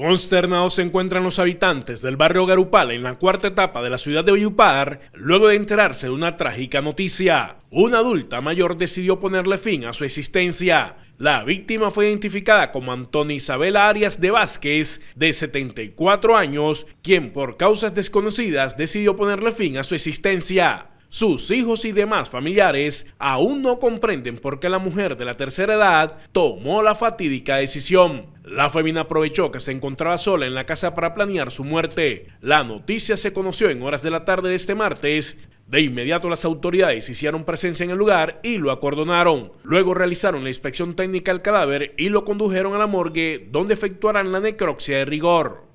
Consternados se encuentran los habitantes del barrio Garupal en la cuarta etapa de la ciudad de Oyupar, luego de enterarse de una trágica noticia. Una adulta mayor decidió ponerle fin a su existencia. La víctima fue identificada como Antonia Isabela Arias de Vázquez, de 74 años, quien por causas desconocidas decidió ponerle fin a su existencia sus hijos y demás familiares aún no comprenden por qué la mujer de la tercera edad tomó la fatídica decisión. La femina aprovechó que se encontraba sola en la casa para planear su muerte. La noticia se conoció en horas de la tarde de este martes, de inmediato las autoridades hicieron presencia en el lugar y lo acordonaron. Luego realizaron la inspección técnica al cadáver y lo condujeron a la morgue donde efectuarán la necropsia de rigor.